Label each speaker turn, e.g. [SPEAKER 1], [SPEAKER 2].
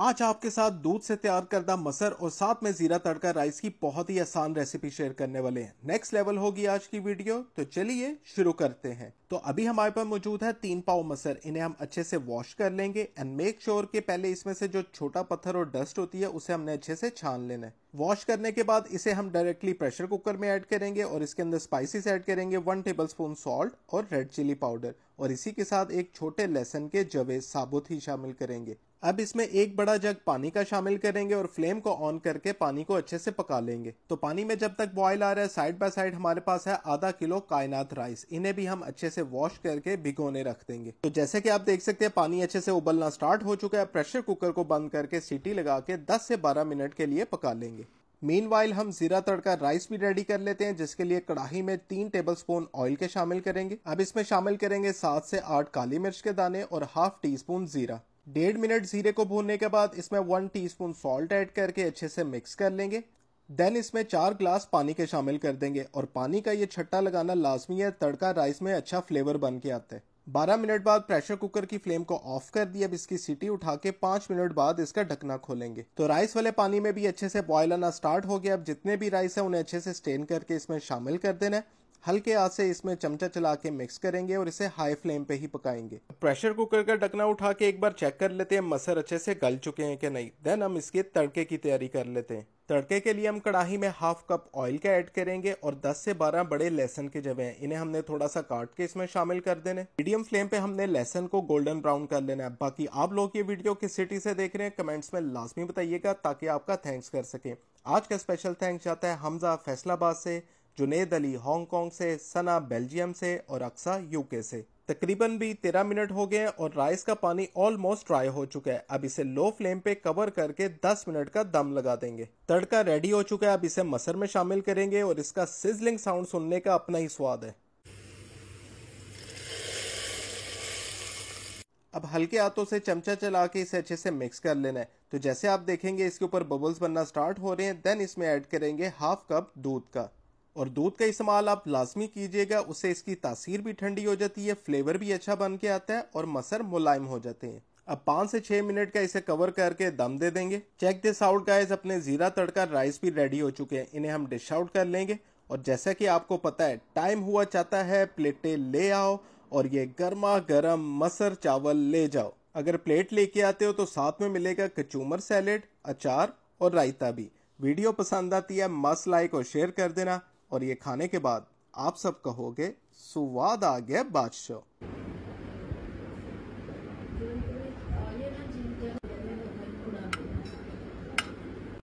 [SPEAKER 1] आज आपके साथ दूध से तैयार करदा मसर और साथ में जीरा तड़का राइस की बहुत ही आसान रेसिपी शेयर करने वाले हैं नेक्स्ट लेवल होगी आज की वीडियो तो चलिए शुरू करते हैं तो अभी हमारे पास मौजूद है तीन पाव मसर इन्हें हम अच्छे से वॉश कर लेंगे एंड मेक श्योर के पहले इसमें से जो छोटा पत्थर और डस्ट होती है उसे हमने अच्छे से छान लेना है वॉश करने के बाद इसे हम डायरेक्टली प्रेशर कुकर में ऐड करेंगे और इसके अंदर स्पाइसेस ऐड करेंगे वन टेबल स्पून सॉल्ट और रेड चिली पाउडर और इसी के साथ एक छोटे लहसन के जवे साबुत ही शामिल करेंगे अब इसमें एक बड़ा जग पानी का शामिल करेंगे और फ्लेम को ऑन करके पानी को अच्छे से पका लेंगे तो पानी में जब तक बॉयल आ रहा है साइड बाय साइड हमारे पास है आधा किलो कायनात राइस इन्हें भी हम अच्छे से वॉश करके भिगोने रख देंगे तो जैसे कि आप देख सकते हैं पानी अच्छे से उबलना स्टार्ट हो चुका है प्रेशर कुकर को बंद करके सीटी लगा के दस से बारह मिनट के लिए पका लेंगे मेन हम जीरा तड़का राइस भी रेडी कर लेते हैं जिसके लिए कढ़ाई में तीन टेबल स्पून ऑयल के शामिल करेंगे अब इसमें शामिल करेंगे सात से आठ काली मिर्च के दाने और हाफ टी स्पून जीरा डेढ़ मिनट जीरे को भूनने के बाद इसमें वन टीस्पून सॉल्ट ऐड करके अच्छे से मिक्स कर लेंगे देन इसमें चार ग्लास पानी के शामिल कर देंगे और पानी का ये छट्टा लगाना लाजमी है तड़का राइस में अच्छा फ्लेवर बन के आता है बारह मिनट बाद प्रेशर कुकर की फ्लेम को ऑफ कर दिया अब इसकी सीटी उठा के पांच मिनट बाद इसका ढकना खोलेंगे तो राइस वाले पानी में भी अच्छे से बॉयल आना स्टार्ट हो गया अब जितने भी राइस है उन्हें अच्छे से स्टेन करके इसमें शामिल कर देना है हल्के आँच से इसमें चमचा चला के मिक्स करेंगे और इसे हाई फ्लेम पे ही पकाएंगे प्रेशर कुकर का ढकना उठा के एक बार चेक कर लेते हैं मसर अच्छे से गल चुके हैं कि नहीं देन हम इसके तड़के की तैयारी कर लेते हैं तड़के के लिए हम कढ़ाई में हाफ कप ऑयल का ऐड करेंगे और 10 से 12 बड़े लहसन के जवे हैं इन्हें हमने थोड़ा सा काट के इसमें शामिल कर देने मीडियम फ्लेम पे हमने लहसन को गोल्डन ब्राउन कर लेना है बाकी आप लोग ये वीडियो किस सिटी से देख रहे हैं कमेंट्स में लाजमी बताइएगा ताकि आपका थैंक्स कर सके आज का स्पेशल थैंक्स जाता है हमजा फैसलाबाद से जुनेद अली हांगकांग से सना बेल्जियम से और अक्सा यूके से तकरीबन भी तेरह मिनट हो गए और राइस का पानी ऑलमोस्ट ड्राई हो चुका है अब इसे लो फ्लेम पे कवर करके 10 मिनट का दम लगा देंगे तड़का रेडी हो चुका है अब इसे मसर में शामिल करेंगे और इसका सिजलिंग साउंड सुनने का अपना ही स्वाद है अब हल्के हाथों से चमचा चला के इसे अच्छे से मिक्स कर लेना है तो जैसे आप देखेंगे इसके ऊपर बबल्स बनना स्टार्ट हो रहे हैं देन इसमें ऐड करेंगे हाफ कप दूध का और दूध का इस्तेमाल आप लाजमी कीजिएगा उससे इसकी तासीर भी ठंडी हो जाती है फ्लेवर भी अच्छा बन के आता है और मसर मुलायम हो जाते हैं अब पाँच से छह मिनट का इसे कवर करके दम दे देंगे चेक दिस आउट गाइस अपने ज़ीरा तड़का राइस भी रेडी हो चुके हैं इन्हें हम डिश आउट कर लेंगे और जैसा कि आपको पता है टाइम हुआ चाहता है प्लेटें ले आओ और ये गर्मा गर्म मसर चावल ले जाओ अगर प्लेट लेके आते हो तो साथ में मिलेगा कचूमर सैलेड अचार और रायता भी वीडियो पसंद आती है मस्त लाइक और शेयर कर देना और ये खाने के बाद आप सब कहोगे सुवाद आ गया बादशाह